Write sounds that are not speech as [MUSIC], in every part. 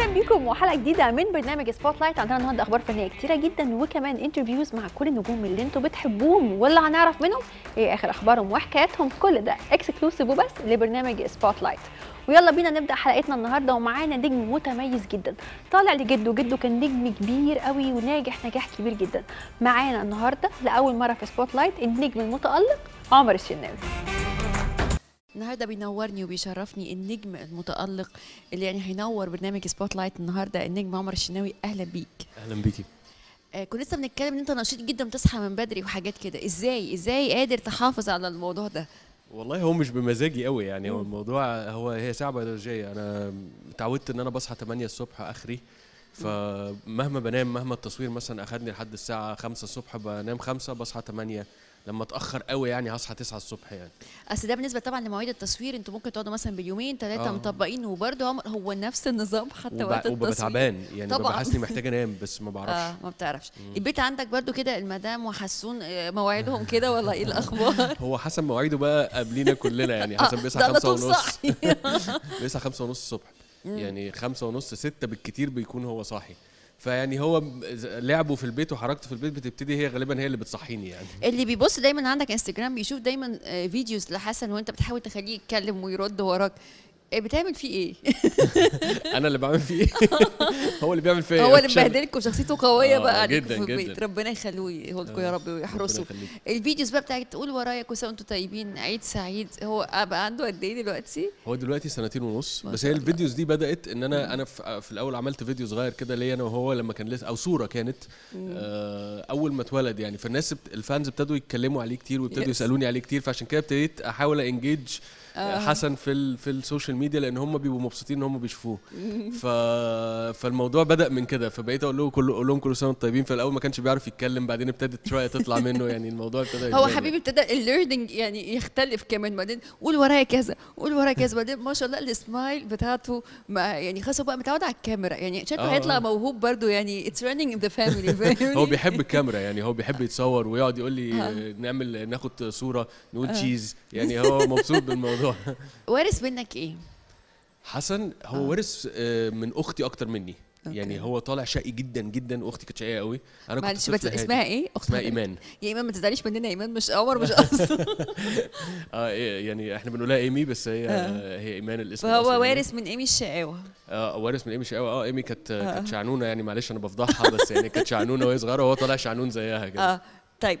اهلا بيكم وحلقه جديده من برنامج سبوت لايت عندنا النهارده اخبار فنيه كتيره جدا وكمان انترفيوز مع كل النجوم اللي انتم بتحبوهم واللي هنعرف منهم ايه اخر اخبارهم وحكاياتهم كل ده اكسكلوسيف وبس لبرنامج سبوت لايت ويلا بينا نبدا حلقتنا النهارده ومعانا نجم متميز جدا طالع لجده جده كان نجم كبير قوي وناجح نجاح كبير جدا معانا النهارده لاول مره في سبوت لايت النجم المتالق عمر الشناوي النهارده بينورني وبيشرفني النجم المتالق اللي يعني هينور برنامج سبوت لايت النهارده النجم عمر الشناوي اهلا بيك اهلا بيكي آه كنا لسه بنتكلم ان انت نشيط جدا بتصحى من بدري وحاجات كده ازاي ازاي قادر تحافظ على الموضوع ده والله هو مش بمزاجي قوي يعني هو الموضوع هو هي ساعه بيولوجيه انا اتعودت ان انا بصحى 8 الصبح اخري فمهما بنام مهما التصوير مثلا اخذني لحد الساعه 5 الصبح بنام 5 بصحى 8 لما اتاخر قوي يعني هصحى 9 الصبح يعني اصل ده بالنسبه طبعا لمواعيد التصوير انتوا ممكن تقعدوا مثلا باليومين ثلاثه آه. مطبقين وبرده هو نفس النظام حتى وبع... وقت التصوير تعبان يعني طبعا حاسس محتاج انام بس ما بعرفش اه ما بتعرفش مم. البيت عندك برده كده المدام وحسون آه، مواعيدهم كده ولا ايه الاخبار [LAUGHS] هو حسن مواعيده بقى قبلينا كلنا يعني حسن آه، بيصحى 5 ونص [LAUGHS] بيصحى 5 ونص الصبح يعني 5 ونص 6 بالكتير بيكون هو صاحي فيعني هو لعبه في البيت وحركته في البيت بتبتدي هي غالبا هي اللي بتصحيني يعني اللي بيبص دايما عندك انستجرام بيشوف دايما آه، فيديوز لحسن وانت بتحاول تخليه يتكلم ويرد وراك إيه، بتعمل فيه ايه؟ [LAUGHS] انا اللي بعمل فيه ايه؟ [LAUGHS] هو اللي بيعمل فيا إيه؟ هو اللي مبهدلك وشخصيته قويه آه، بقى جدا في البيت ربنا يخلوه لكم يا آه، رب ويحرسه الفيديوز بقى بتاعت تقول ورايا كل سنه وانتم طيبين عيد سعيد هو بقى عنده قد ايه دلوقتي؟ هو دلوقتي سنتين ونص بس هي الفيديوز دي بدات ان انا انا آه، في الاول عملت فيديو صغير كده ليا انا وهو لما كان لسه او صوره كانت اول ما اتولد يعني فالناس الفانز ابتدوا يتكلموا عليه كتير وابتدوا يسالوني عليه كتير فعشان كده ابتديت احاول انجيج آه. حسن في ال في السوشيال ميديا لان هم بيبقوا مبسوطين ان هم بيشوفوه ف فالموضوع بدا من كده فبقيت اقول له كل اقول لهم كل سنه وانتم طيبين فالاول ما كانش بيعرف يتكلم بعدين ابتدت شويه تطلع منه يعني الموضوع ابتدى هو حبيبي ابتدى الليرنينج يعني يختلف كمان بعدين قول ورايا كذا قول ورايا كذا بعدين ما شاء الله السمايل بتاعته ما يعني خاصه بقى متعود على الكاميرا يعني شكله آه. هيطلع موهوب برده يعني اتس رانينج ذا فاميلي هو بيحب الكاميرا يعني هو بيحب يتصور ويقعد يقول لي آه. نعمل ناخد صوره نقول تشيز يعني هو مبسوط بالموضوع الموضوع [LAUGHS] وارث منك ايه؟ حسن هو آه. وارث آه، من اختي اكتر مني أوكي. يعني هو طالع شقي جدا جدا واختي كانت شقيه قوي انا كنت معلش بس اسمها ايه اختي اسمها ايمان يا ايمان ما تزعليش مننا يا ايمان مش عمر مش اصلا [LAUGHS] [LAUGHS] اه إيه، يعني احنا بنقولها ايمي بس هي آه. هي ايمان الاسم هو يعني. وارث من ايمي الشقاوه اه وارث من ايمي الشقاوه اه ايمي كانت آه. كانت شعنونه يعني معلش انا بفضحها بس يعني كانت شعنونه وهي صغيره وهو طالع شعنون زيها كده اه طيب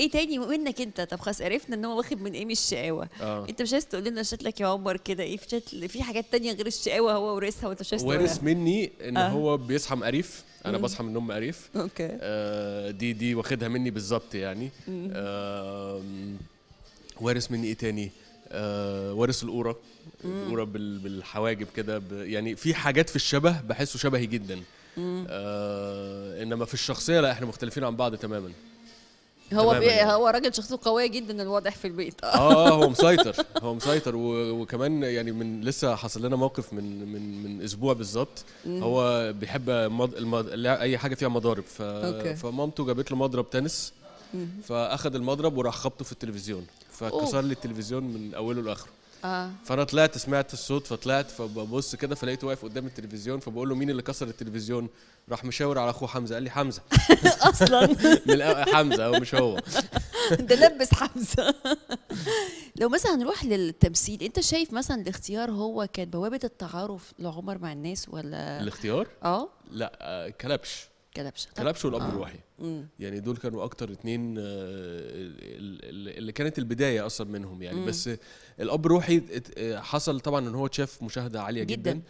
ايه تاني منك انت طب خلاص عرفنا ان هو واخد من ايمي الشقاوه آه. انت مش عايز تقول لنا شكلك يا عمر كده ايه في شتل في حاجات تانية غير الشقاوه هو ورثها وانت مش عايز وارث مني ان آه. هو بيصحى مقريف انا بصحى من النوم مقريف اوكي آه دي دي واخدها مني بالظبط يعني آه وارث مني ايه تاني آه وارث القوره القوره بالحواجب كده يعني في حاجات في الشبه بحسه شبهي جدا آه انما في الشخصيه لا احنا مختلفين عن بعض تماما هو يعني. هو راجل شخصيته قويه جدا الواضح في البيت [LAUGHS] آه،, اه هو مسيطر هو مسيطر وكمان يعني من لسه حصل لنا موقف من من من اسبوع بالظبط هو بيحب مض... المض... اي حاجه فيها مضارب ف... فمامته جابت له مضرب تنس فاخذ المضرب وراح خبطه في التلفزيون فكسر لي التلفزيون من اوله لاخره اه فانا طلعت سمعت الصوت فطلعت فببص كده فلقيته واقف قدام التلفزيون فبقول له مين اللي كسر التلفزيون راح مشاور على اخوه حمزه قال لي حمزه [LAUGHS] اصلا [LAUGHS] من حمزه هو مش هو [LAUGHS] ده لبس حمزه لو مثلا هنروح للتمثيل انت شايف مثلا الاختيار هو كان بوابه التعارف لعمر مع الناس ولا الاختيار اه لا آه، كلبش كلبشه كلبشه والاب آه. الوحي مم. يعني دول كانوا اكتر اتنين آه، اللي كانت البدايه اصلا منهم يعني مم. بس الاب الروحي آه، حصل طبعا ان هو شاف مشاهده عاليه جدا, جداً.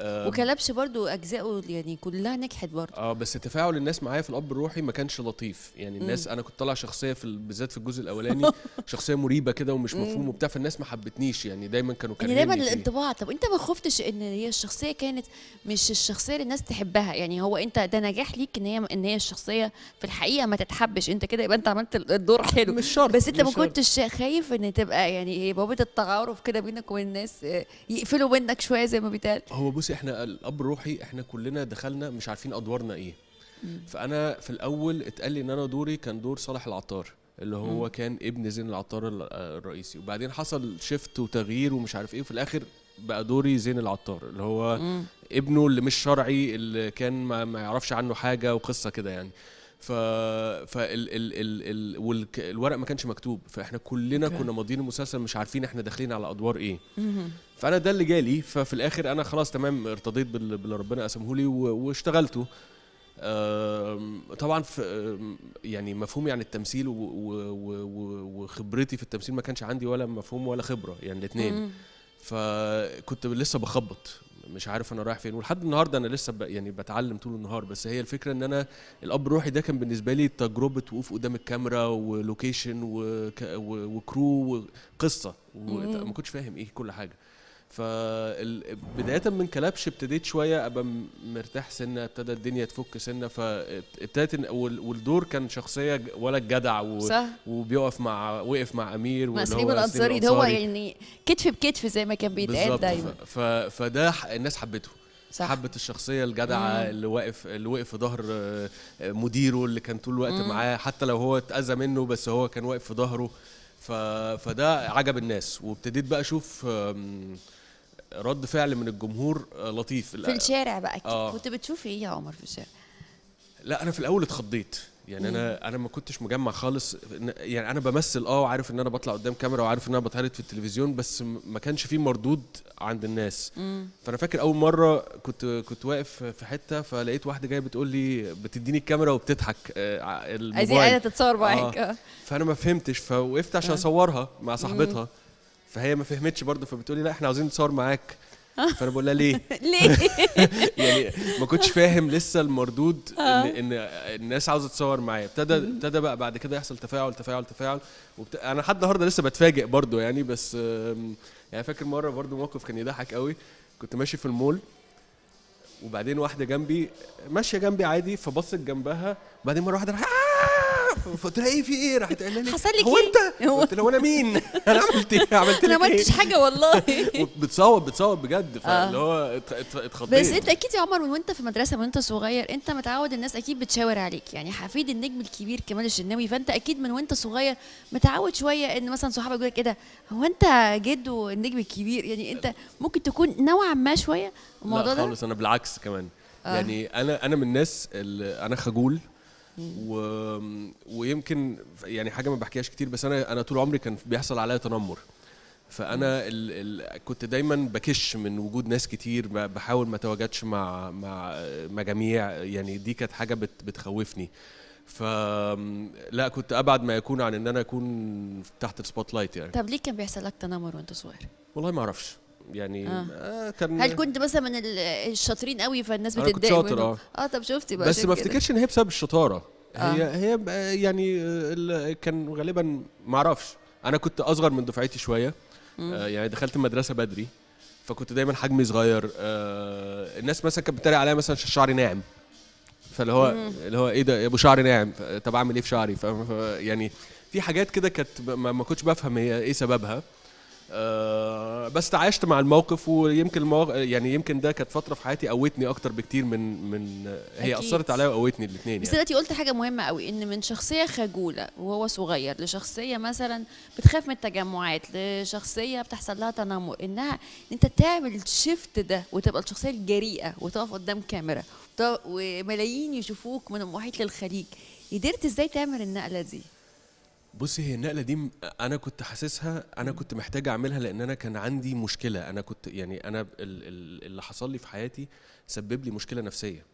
وكلبش برضو اجزائه يعني كلها نجحت برضو اه بس تفاعل الناس معايا في الاب الروحي ما كانش لطيف يعني الناس مم. انا كنت طالع شخصيه في بالذات في الجزء الاولاني [LAUGHS] شخصيه مريبه كده ومش مفهوم وبتاع فالناس ما حبتنيش يعني دايما كانوا يعني دايما الانطباع طب انت ما خفتش ان هي الشخصيه كانت مش الشخصيه اللي الناس تحبها يعني هو انت ده نجاح ليك ان هي ان هي الشخصيه في الحقيقه ما تتحبش انت كده يبقى انت عملت الدور حلو مش شرط بس انت ما كنتش خايف ان تبقى يعني بوابه التعارف كده بينك وبين الناس آه، يقفلوا منك شويه زي ما بيتقال هو بصي احنا الاب الروحي احنا كلنا دخلنا مش عارفين ادوارنا ايه مم. فانا في الاول اتقال لي ان انا دوري كان دور صالح العطار اللي هو مم. كان ابن زين العطار الرئيسي وبعدين حصل شيفت وتغيير ومش عارف ايه وفي الاخر بقى دوري زين العطار اللي هو مم. ابنه اللي مش شرعي اللي كان ما, ما يعرفش عنه حاجه وقصه كده يعني ف فال ال ال ال الورق ما كانش مكتوب فاحنا كلنا okay. كنا ماضيين المسلسل مش عارفين احنا داخلين على ادوار ايه فانا ده اللي جالي ففي الاخر انا خلاص تمام ارتضيت بال... باللي ربنا قسمه لي و... واشتغلته طبعا في يعني مفهومي يعني عن التمثيل وخبرتي في التمثيل ما كانش عندي ولا مفهوم ولا خبره يعني الاثنين فكنت لسه بخبط مش عارف انا رايح فين ولحد النهارده انا لسه يعني بتعلم طول النهار بس هي الفكره ان انا الاب الروحي ده كان بالنسبه لي تجربه وقوف قدام الكاميرا ولوكيشن وكرو وقصه وما كنتش فاهم ايه كل حاجه فبداية من كلبش ابتديت شوية ابقى مرتاح سنة ابتدى الدنيا تفك سنة فابتدت والدور كان شخصية ولا الجدع و... صح. وبيقف مع وقف مع امير مع سليم الانصاري ده هو يعني كتف بكتف زي ما كان بيتقال دايما ف... فده الناس حبته صح. حبت الشخصية الجدعة اللي واقف اللي وقف في ظهر آه، مديره اللي كان طول الوقت معاه حتى لو هو اتأذى منه بس هو كان واقف في ظهره ف... فده عجب الناس وابتديت بقى اشوف رد فعل من الجمهور آه، لطيف في الشارع بقى اكيد آه. كنت بتشوف ايه يا عمر في الشارع لا انا في الاول اتخضيت يعني انا انا ما كنتش مجمع خالص يعني انا بمثل اه وعارف ان انا بطلع قدام كاميرا وعارف ان انا بتعرض في التلفزيون بس ما كانش فيه مردود عند الناس مم. فانا فاكر اول مره كنت كنت واقف في حته فلقيت واحده جايه بتقول لي بتديني الكاميرا وبتضحك آه، الموبايل عايزين تتصور معاك آه. فانا ما فهمتش فوقفت عشان آه. اصورها مع صاحبتها مم. فهي ما فهمتش برضه فبتقولي لا احنا عاوزين نتصور معاك [LAUGHS] فانا بقول لها ليه؟ [LAUGHS] ليه؟ [LAUGHS] يعني ما كنتش فاهم لسه المردود ان آه. ان الناس عاوزه تتصور معايا ابتدى ابتدى بقى بعد كده يحصل تفاعل تفاعل تفاعل وبت... انا لحد النهارده لسه بتفاجئ برضه يعني بس يعني فاكر مره برضه موقف كان يضحك قوي كنت ماشي في المول وبعدين واحده جنبي ماشيه جنبي عادي فبصت جنبها وبعدين مره واحده راح فقلت لها ايه في ايه راحت قال لي حصل لك هو إيه؟ انت قلت لها وانا مين [LAUGHS] [LAUGHS] انا عملت ايه عملت لك انا ما عملتش إيه؟ حاجه والله [LAUGHS] بتصوب بتصوب بجد فاللي آه. هو اتخضيت بس انت اكيد يا عمر من وانت في مدرسه من وانت صغير انت متعود الناس اكيد بتشاور عليك يعني حفيد النجم الكبير كمال الشناوي فانت اكيد من وانت صغير متعود شويه ان مثلا صحابك يقول لك ايه ده هو انت جده النجم الكبير يعني انت ممكن تكون نوعا ما شويه الموضوع ده خالص انا بالعكس كمان آه. يعني انا انا من الناس اللي انا خجول و... ويمكن يعني حاجه ما بحكيهاش كتير بس انا انا طول عمري كان بيحصل عليا تنمر فانا ال... ال... كنت دايما بكش من وجود ناس كتير بحاول ما اتواجدش مع مع مجاميع يعني دي كانت حاجه بت... بتخوفني ف لا كنت ابعد ما يكون عن ان انا اكون تحت السبوت لايت يعني طب ليه كان بيحصل لك تنمر وانت صغير والله ما اعرفش يعني آه. آه كان هل كنت مثلا من الشاطرين قوي فالناس بتتضايق كنت شاطر اه اه طب شفتي بقى بس ما افتكرش ان هي بسبب الشطاره آه. هي هي يعني آه، كان غالبا ما اعرفش انا كنت اصغر من دفعتي شويه آه يعني دخلت المدرسه بدري فكنت دايما حجمي صغير آه الناس مثلا كانت بتتريق عليا مثلا شعري ناعم فاللي هو اللي هو ايه ده يا ابو شعري ناعم طب اعمل ايه في شعري يعني في حاجات كده كانت ما كنتش بفهم هي ايه سببها أه بس تعايشت مع الموقف ويمكن المواق... يعني يمكن ده كانت فتره في حياتي قوتني اكتر بكتير من من هي أكيد. اثرت عليا وقوتني الاثنين بس يعني. دلوقتي يعني. قلت حاجه مهمه قوي ان من شخصيه خجوله وهو صغير لشخصيه مثلا بتخاف من التجمعات لشخصيه بتحصل لها تنمر انها انت تعمل الشيفت ده وتبقى الشخصيه الجريئه وتقف قدام كاميرا وملايين يشوفوك من المحيط للخليج قدرت ازاي تعمل النقله دي بصي هي النقله دي انا كنت حاسسها انا كنت محتاج اعملها لان انا كان عندي مشكله انا كنت يعني انا اللي حصل لي في حياتي سبب لي مشكله نفسيه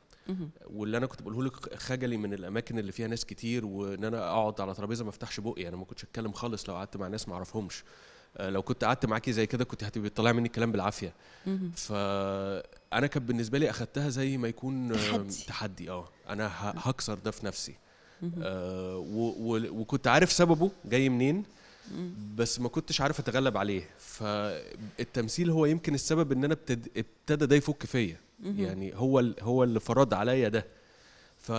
واللي انا كنت بقوله لك خجلي من الاماكن اللي فيها ناس كتير وان انا اقعد على ترابيزه ما افتحش بقي انا ما كنتش اتكلم خالص لو قعدت مع ناس ما اعرفهمش آه، لو كنت قعدت معاكي زي كده كنت هتبقي طالع مني الكلام بالعافيه فانا كان بالنسبه لي اخدتها زي ما يكون آه، تحدي, تحدي اه انا هكسر ده في نفسي آه وكنت عارف سببه جاي منين بس ما كنتش عارف اتغلب عليه فالتمثيل هو يمكن السبب ان انا ابتد... ابتدى ده يفك فيا يعني هو هو اللي فرض عليا ده ف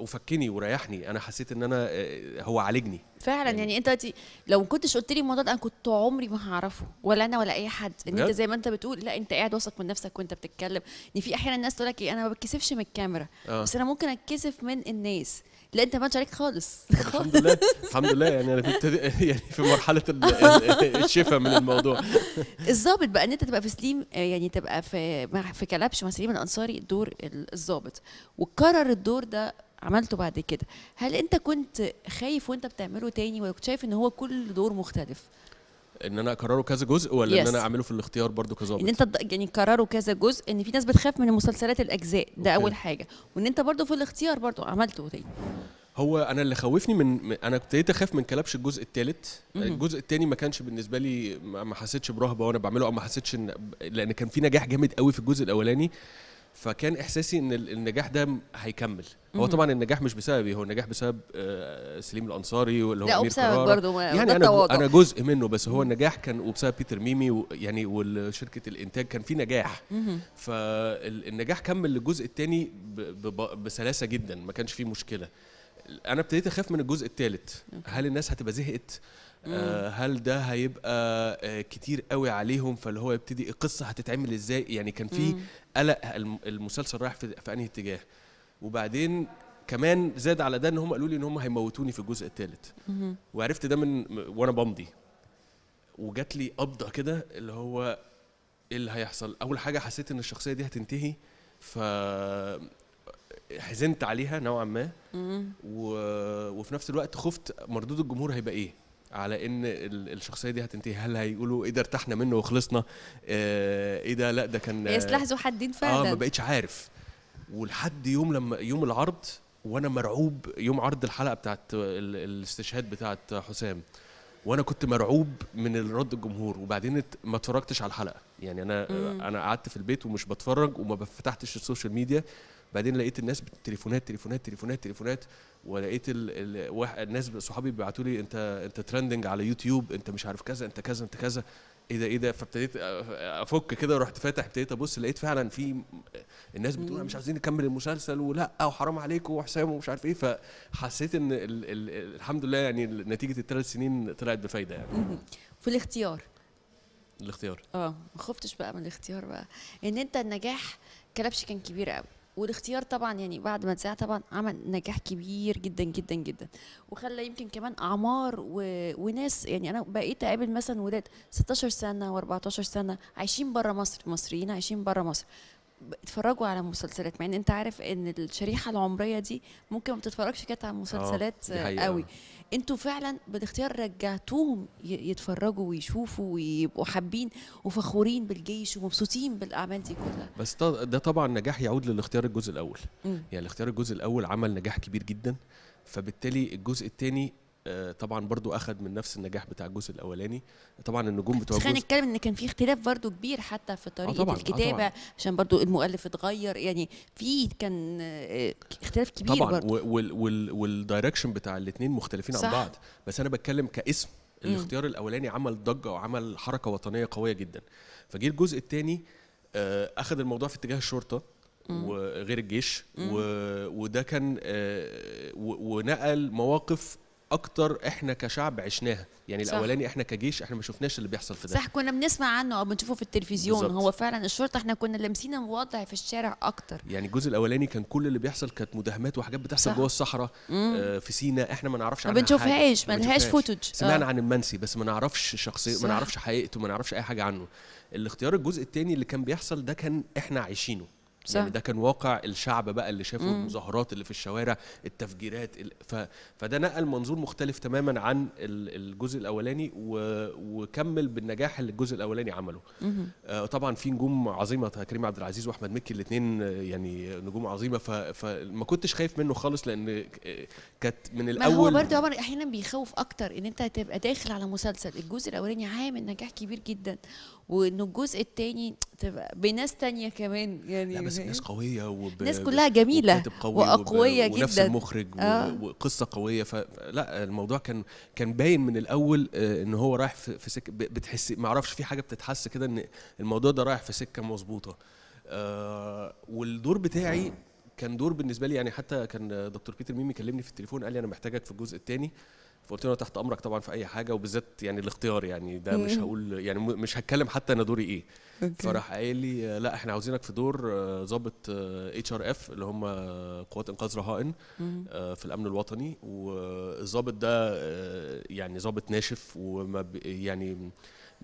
وفكني وريحني انا حسيت ان انا آه، هو عالجني فعلا يعني, يعني انت دلوقتي لو كنتش قلت لي الموضوع ده انا كنت عمري ما هعرفه ولا انا ولا اي حد ان انت زي ما انت بتقول لا انت قاعد واثق من نفسك وانت بتتكلم ان يعني في احيانا الناس تقول لك ايه انا ما بتكسفش من الكاميرا آه. بس انا ممكن اتكسف من الناس لا انت ما عليك خالص الحمد لله الحمد لله يعني انا كنت [LAUGHS] يعني في مرحله الشفاء من الموضوع الظابط بقى ان انت تبقى في سليم آه، يعني تبقى في في كلبش مع سليم الانصاري دور الظابط وكرر الدور ده عملته بعد كده هل انت كنت خايف وانت بتعمله تاني ولا كنت شايف ان هو كل دور مختلف ان انا اكرره كذا جزء ولا yes. ان انا اعمله في الاختيار برضو كذا ان انت يعني كرره كذا جزء ان في ناس بتخاف من المسلسلات الاجزاء ده okay. اول حاجه وان انت برضو في الاختيار برضو عملته تاني هو انا اللي خوفني من انا ابتديت اخاف من كلبش الجزء الثالث الجزء الثاني ما كانش بالنسبه لي ما حسيتش برهبه وانا بعمله او ما حسيتش ان لان كان في نجاح جامد قوي في الجزء الاولاني فكان احساسي ان النجاح ده هيكمل هو طبعا النجاح مش بسببي هو النجاح بسبب آه، سليم الانصاري واللي هو امير قرار برضه يعني انا انا جزء منه بس هو النجاح كان وبسبب بيتر ميمي يعني وشركه الانتاج كان في نجاح فالنجاح كمل للجزء الثاني بسلاسه جدا ما كانش فيه مشكله انا ابتديت اخاف من الجزء الثالث هل الناس هتبقى زهقت آه، هل ده هيبقى آه، كتير قوي عليهم فاللي هو يبتدي القصه هتتعمل ازاي يعني كان في قلق المسلسل رايح في, في انهي اتجاه وبعدين كمان زاد على ده ان هم قالوا لي ان هم هيموتوني في الجزء الثالث وعرفت ده من وانا بمضي وجات لي قبضه كده اللي هو ايه اللي هيحصل اول حاجه حسيت ان الشخصيه دي هتنتهي ف حزنت عليها نوعا ما و... وفي نفس الوقت خفت مردود الجمهور هيبقى ايه على ان الشخصيه دي هتنتهي هل هيقولوا ايه ده ارتحنا منه وخلصنا آه، ايه ده لا ده كان هي سلاح ذو حدين فعلا اه ما بقتش عارف ولحد يوم لما يوم العرض وانا مرعوب يوم عرض الحلقه بتاعت الاستشهاد بتاعت حسام وانا كنت مرعوب من رد الجمهور وبعدين ما اتفرجتش على الحلقه يعني انا مم. انا قعدت في البيت ومش بتفرج وما فتحتش السوشيال ميديا بعدين لقيت الناس تليفونات تليفونات تليفونات تليفونات ولقيت ال ال الناس صحابي بيبعتوا لي انت انت ترندنج على يوتيوب انت مش عارف كذا انت كذا انت كذا ايه ده ايه ده فابتديت افك كده ورحت فاتح ابتديت ابص لقيت فعلا في الناس بتقول مش عايزين نكمل المسلسل ولا وحرام عليكم وحسام ومش عارف ايه فحسيت ان ال ال الحمد لله يعني نتيجه الثلاث سنين طلعت بفايده يعني في الاختيار الاختيار اه ما خفتش بقى من الاختيار بقى ان انت النجاح كلبش كان كبير قوي والاختيار طبعا يعني بعد ما اتذاع طبعا عمل نجاح كبير جدا جدا جدا وخلى يمكن كمان اعمار و... وناس يعني انا بقيت اقابل مثلا ولاد 16 سنه و14 سنه عايشين بره مصر مصريين عايشين بره مصر اتفرجوا على مسلسلات مع ان انت عارف ان الشريحه العمريه دي ممكن ما بتتفرجش كانت على مسلسلات آه، قوي انتوا فعلا بالاختيار رجعتوهم يتفرجوا ويشوفوا ويبقوا حابين وفخورين بالجيش ومبسوطين بالاعمال دي كلها بس ده طبعا نجاح يعود للاختيار الجزء الاول م. يعني الاختيار الجزء الاول عمل نجاح كبير جدا فبالتالي الجزء الثاني آه، طبعا برضو اخد من نفس النجاح بتاع الجزء الاولاني طبعا النجوم بتوع خلينا نتكلم ان كان في اختلاف برضو كبير حتى في طريقه آه الكتابه طبعًا عشان برضو المؤلف اتغير يعني في كان آه، اختلاف كبير طبعا والدايركشن بتاع الاثنين مختلفين صح. عن بعض بس انا بتكلم كاسم الاختيار الاولاني عمل ضجه وعمل حركه وطنيه قويه جدا فجه الجزء الثاني اخذ آه، الموضوع في اتجاه الشرطه وغير الجيش وده كان ونقل مواقف اكتر احنا كشعب عشناها يعني صح. الاولاني احنا كجيش احنا ما شفناش اللي بيحصل في ده صح كنا بنسمع عنه او بنشوفه في التلفزيون بالزبط. هو فعلا الشرطه احنا كنا لامسين الوضع في الشارع اكتر يعني الجزء الاولاني كان كل اللي بيحصل كانت مداهمات وحاجات بتحصل جوه الصحراء آه في سينا احنا ما نعرفش عنها ما بنشوفهاش ما لهاش فوتج آه. سمعنا آه. عن المنسي بس ما نعرفش شخصيه ما نعرفش حقيقته ما نعرفش اي حاجه عنه الاختيار الجزء الثاني اللي كان بيحصل ده كان احنا عايشينه صح. يعني ده كان واقع الشعب بقى اللي شافه المظاهرات اللي في الشوارع التفجيرات ف... فده نقل منظور مختلف تماما عن الجزء الاولاني و... وكمل بالنجاح اللي الجزء الاولاني عمله آه طبعا في نجوم عظيمه آه، كريم عبد العزيز واحمد مكي الاثنين آه، يعني نجوم عظيمه ف... فما كنتش خايف منه خالص لان كانت من الاول ما هو برضه عمر احيانا بيخوف اكتر ان انت تبقى داخل على مسلسل الجزء الاولاني عامل نجاح كبير جدا وانه الجزء الثاني بناس تانية كمان يعني لا بس الناس قوية وب... ناس كلها جميلة وأقوية وب... جدا ونفس المخرج آه. وقصة قوية فلا الموضوع كان كان باين من الأول آه، إن هو رايح في, في سكة بتحس ما أعرفش في حاجة بتتحس كده إن الموضوع ده رايح في سكة مظبوطة آه والدور بتاعي كان دور بالنسبة لي يعني حتى كان دكتور بيتر ميمي كلمني في التليفون قال لي أنا محتاجك في الجزء الثاني آه فقلت له تحت امرك طبعا في اي حاجه وبالذات يعني الاختيار يعني ده مش هقول يعني مش هتكلم حتى انا دوري ايه أوكي. فراح قايل لي لا احنا عاوزينك في دور ظابط اتش ار اف اللي هم آه، قوات انقاذ رهائن آه، في الامن الوطني والظابط ده آه، يعني ظابط ناشف وما يعني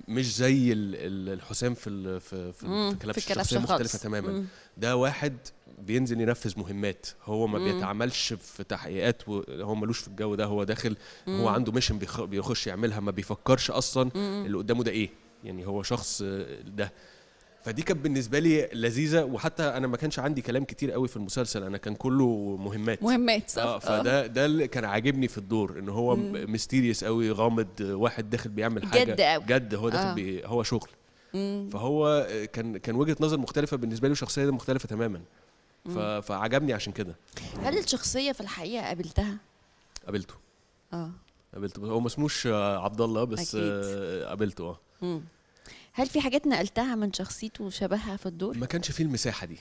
مش زي الحسام في في في كلاب الشخصيه مختلفه تماما مم. ده واحد بينزل ينفذ مهمات هو ما مم. بيتعاملش في تحقيقات هو ملوش في الجو ده هو داخل مم. هو عنده ميشن بيخش يعملها ما بيفكرش اصلا مم. اللي قدامه ده ايه يعني هو شخص ده فدي كانت بالنسبه لي لذيذه وحتى انا ما كانش عندي كلام كتير قوي في المسلسل انا كان كله مهمات مهمات صح آه, آه. فده ده اللي كان عاجبني في الدور ان هو ميستيريس قوي غامض واحد داخل بيعمل حاجه جد قوي جد هو داخل آه. بي هو شغل مم. فهو كان كان وجهه نظر مختلفه بالنسبه لي وشخصيه مختلفه تماما فعجبني عشان كده هل الشخصيه في الحقيقه قابلتها قابلته اه قابلته هو ما اسموش عبد الله بس أكيد. آه، قابلته اه هل في حاجات نقلتها من شخصيته وشبهها في الدور؟ ما كانش فيه المساحه دي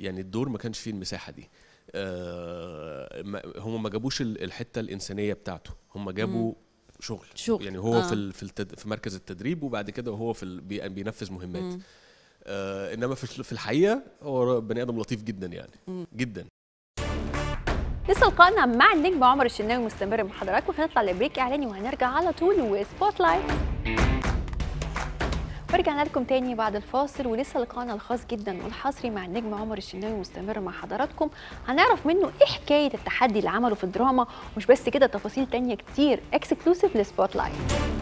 يعني الدور ما كانش فيه المساحه دي آه هم ما جابوش الحته الانسانيه بتاعته هم جابوا شغل شغل يعني هو آه. في في, التد... في مركز التدريب وبعد كده هو في ال... بي... بينفذ مهمات آه انما في في الحقيقه هو بني ادم لطيف جدا يعني مم. جدا لسه لقائنا مع النجم عمر الشناوي مستمر مع حضراتكم هنطلع لبريك اعلاني وهنرجع على طول وسبوت لايت ورجعنا لكم تاني بعد الفاصل ولسه لقاءنا الخاص جدا والحصري مع النجم عمر الشناوي مستمر مع حضراتكم هنعرف منه ايه حكايه التحدي اللي عمله في الدراما مش بس كده تفاصيل تانيه كتير اكسكلوسيف لسبوت لايت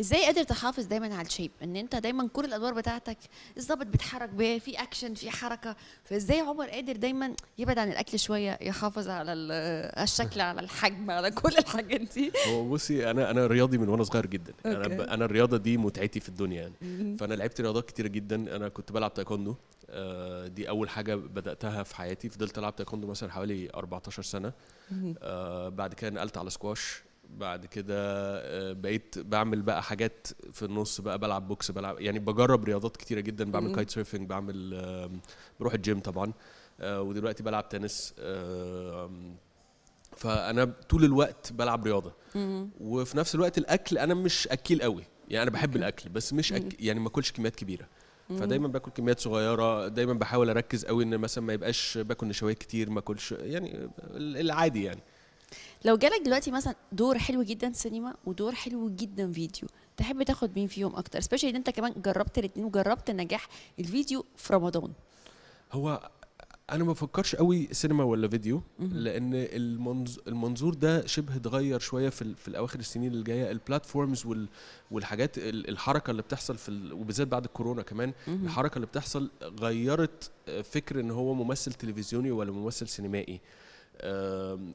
ازاي قادر تحافظ دايما على الشيب ان انت دايما كل الادوار بتاعتك الظابط بيتحرك بيه في اكشن في حركه فازاي عمر قادر دايما يبعد عن الاكل شويه يحافظ على الشكل [LAUGHS] على الحجم على كل الحاجات دي هو بصي انا انا رياضي من وانا صغير جدا أوكي. انا انا الرياضه دي متعتي في الدنيا يعني فانا لعبت رياضات كتير جدا انا كنت بلعب تايكوندو آه، دي اول حاجه بداتها في حياتي فضلت العب تايكوندو مثلا حوالي 14 سنه آه، بعد كده نقلت على سكواش بعد كده آه، بقيت بعمل بقى حاجات في النص بقى بلعب بوكس بلعب يعني بجرب رياضات كتيره جدا بعمل كايت سيرفنج بعمل بروح الجيم طبعا آه، ودلوقتي بلعب تنس فانا طول الوقت بلعب رياضه وفي نفس الوقت الاكل انا مش اكيل قوي يعني انا بحب الاكل بس مش أك... يعني ما اكلش كميات كبيره فدايما باكل كميات صغيره دايما بحاول اركز قوي ان مثلا ما يبقاش باكل نشويات كتير ما اكلش يعني العادي يعني لو جالك دلوقتي مثلا دور حلو جدا سينما ودور حلو جدا فيديو تحب تاخد مين فيهم اكتر سبيشالي ان انت كمان جربت الاثنين وجربت نجاح الفيديو في رمضان هو انا ما بفكرش قوي سينما ولا فيديو لان المنظور ده شبه اتغير شويه في, في الاواخر السنين اللي جايه البلاتفورمز والحاجات الحركه اللي بتحصل في وبالذات بعد الكورونا كمان الحركه اللي بتحصل غيرت فكر ان هو ممثل تلفزيوني ولا ممثل سينمائي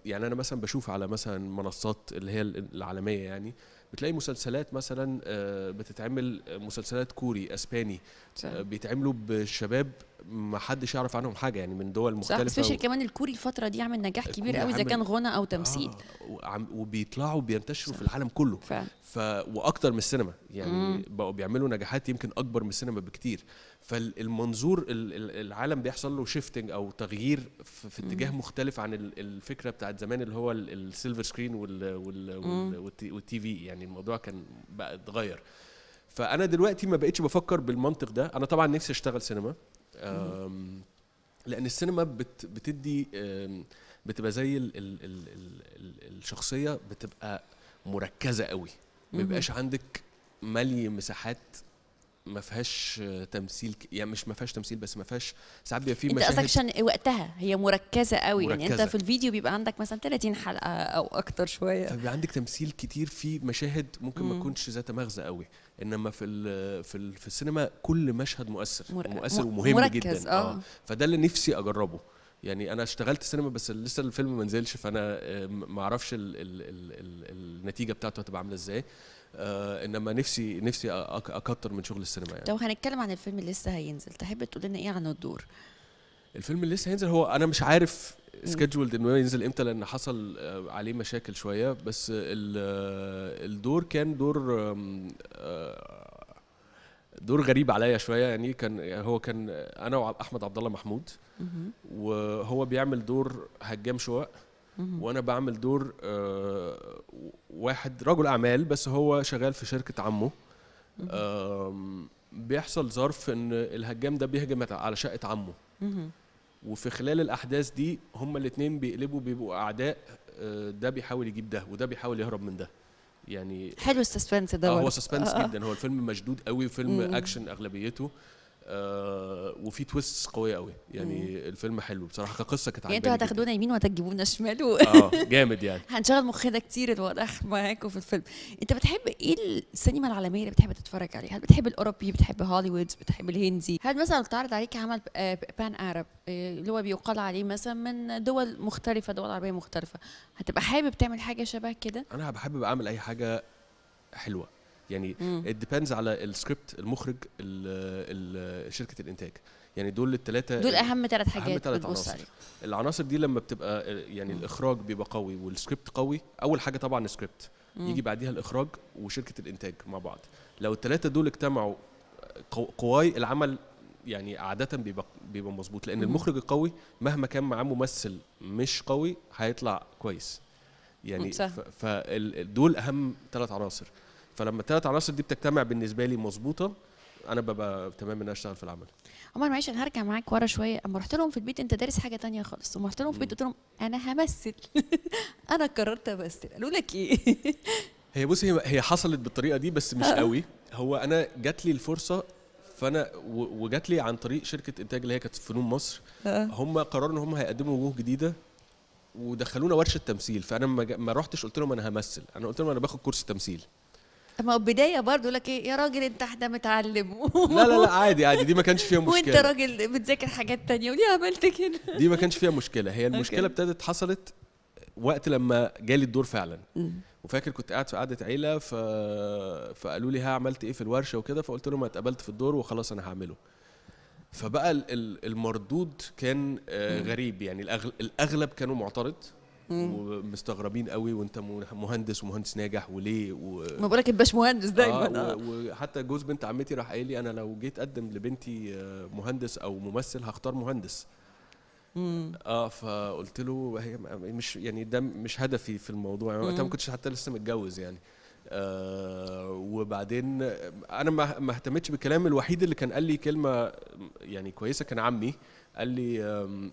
يعني انا مثلا بشوف على مثلا منصات اللي هي العالميه يعني بتلاقي مسلسلات مثلا آه، بتتعمل آه، مسلسلات كوري اسباني آه، بيتعملوا بشباب ما حدش يعرف عنهم حاجه يعني من دول مختلفه صح سبيشال و... كمان الكوري الفتره دي عامل نجاح كبير قوي اذا كان غنى او تمثيل آه وبيطلعوا بينتشروا صح. في العالم كله فعلا. ف... واكتر من السينما يعني بقوا بيعملوا نجاحات يمكن اكبر من السينما بكتير فالمنظور العالم بيحصل له شيفتنج او تغيير في اتجاه مختلف عن الفكره بتاعت زمان اللي هو السيلفر سكرين والتي في يعني الموضوع كان بقى اتغير فانا دلوقتي ما بقتش بفكر بالمنطق ده انا طبعا نفسي اشتغل سينما لان السينما بت بتدي بتبقى زي الشخصيه بتبقى مركزه قوي ما بيبقاش عندك ملي مساحات ما فيهاش تمثيل يعني مش ما فيهاش تمثيل بس ما فيهاش ساعات بيبقى في انت قصدك عشان وقتها هي مركزه قوي مركزة. يعني انت في الفيديو بيبقى عندك مثلا 30 حلقه او اكتر شويه فبيبقى عندك تمثيل كتير في مشاهد ممكن ما تكونش ذات مغزى قوي انما في ال في, ال في السينما كل مشهد مؤثر مر... مؤثر ومهم مركز. جدا آه. آه. فده اللي نفسي اجربه يعني انا اشتغلت سينما بس لسه الفيلم ما نزلش فانا آه، ما اعرفش النتيجه بتاعته هتبقى عامله ازاي آه انما نفسي نفسي اكتر من شغل السينما يعني لو هنتكلم عن الفيلم اللي لسه هينزل تحب تقول لنا ايه عن الدور الفيلم اللي لسه هينزل هو انا مش عارف سكيدجولد انه ينزل امتى لان حصل آه، عليه مشاكل شويه بس آه، الدور كان دور آه، دور غريب عليا شويه يعني كان يعني هو كان انا واحمد عبد الله محمود وهو بيعمل دور هجام شوق وانا بعمل دور آه، واحد رجل اعمال بس هو شغال في شركه عمه بيحصل ظرف ان الهجام ده بيهجم على شقه عمه وفي خلال الاحداث دي هما الاثنين بيقلبوا بيبقوا اعداء آه، ده بيحاول يجيب ده وده بيحاول يهرب من ده يعني حلو السسبنس ده آه هو سسبنس آه،, آه. جدا هو الفيلم مشدود قوي فيلم اكشن اغلبيته آه، وفي تويست قويه قوي يعني مم. الفيلم حلو بصراحه كقصه كانت يعني انتوا هتاخدونا يمين وهتجيبونا شمال و... اه جامد يعني [LAUGHS] هنشغل مخنا كتير الوضع معاكم في الفيلم انت بتحب ايه السينما العالميه اللي بتحب تتفرج عليها هل بتحب الاوروبي بتحب هوليوود بتحب الهندي هل مثلا اتعرض عليك عمل آه، بان ارب آه، اللي هو بيقال عليه مثلا من دول مختلفه دول عربيه مختلفه هتبقى حابب تعمل حاجه شبه كده انا بحب اعمل اي حاجه حلوه يعني ات ديبندز على السكريبت المخرج شركه الانتاج يعني دول الثلاثه دول اهم ثلاث حاجات اهم ثلاث عناصر العناصر دي لما بتبقى يعني مم. الاخراج بيبقى قوي والسكريبت قوي اول حاجه طبعا السكريبت يجي بعديها الاخراج وشركه الانتاج مع بعض لو الثلاثه دول اجتمعوا قواي العمل يعني عادة بيبقى بيبقى مظبوط لأن مم. المخرج القوي مهما كان معاه ممثل مش قوي هيطلع كويس يعني فدول أهم ثلاث عناصر فلما الثلاث عناصر دي بتجتمع بالنسبه لي مظبوطه انا ببقى تمام ان انا اشتغل في العمل عمر معلش انا هرجع معاك ورا شويه اما رحت لهم في البيت انت دارس حاجه تانية خالص وما رحت لهم في البيت قلت لهم انا همثل [LAUGHS] انا قررت امثل قالوا لك ايه [LAUGHS] هي بصي هي حصلت بالطريقه دي بس مش [LAUGHS] آه. قوي هو انا جات لي الفرصه فانا وجات لي عن طريق شركه انتاج اللي هي كانت فنون مصر آه. هم قرروا ان هم هيقدموا وجوه جديده ودخلونا ورشه تمثيل فانا ما رحتش قلت لهم انا همثل انا قلت لهم انا باخد كورس تمثيل ما هو بدايه برضه لك ايه يا راجل انت احنا متعلم لا لا لا عادي عادي دي ما كانش فيها [LAUGHS] مشكله وانت راجل بتذاكر حاجات تانية وليه عملت كده دي ما كانش فيها مشكله هي المشكله ابتدت حصلت وقت لما جالي الدور فعلا وفاكر كنت قاعد في قعده عيله ف... فقالوا لي ها عملت ايه في الورشه وكده فقلت لهم اتقبلت في الدور وخلاص انا هعمله فبقى المردود كان آه، غريب يعني الاغلب كانوا معترض ومستغربين قوي وانت مهندس ومهندس ناجح وليه و... ما بقولك الباش مهندس دايما آه وحتى آه. جوز بنت عمتي راح قايل لي انا لو جيت اقدم لبنتي آه، مهندس او ممثل هختار مهندس اه فقلت له هي مش يعني ده مش هدفي في الموضوع يعني وقتها ما كنتش حتى لسه متجوز يعني آه وبعدين انا ما اهتمتش بالكلام الوحيد اللي كان قال لي كلمه يعني كويسه كان عمي قال لي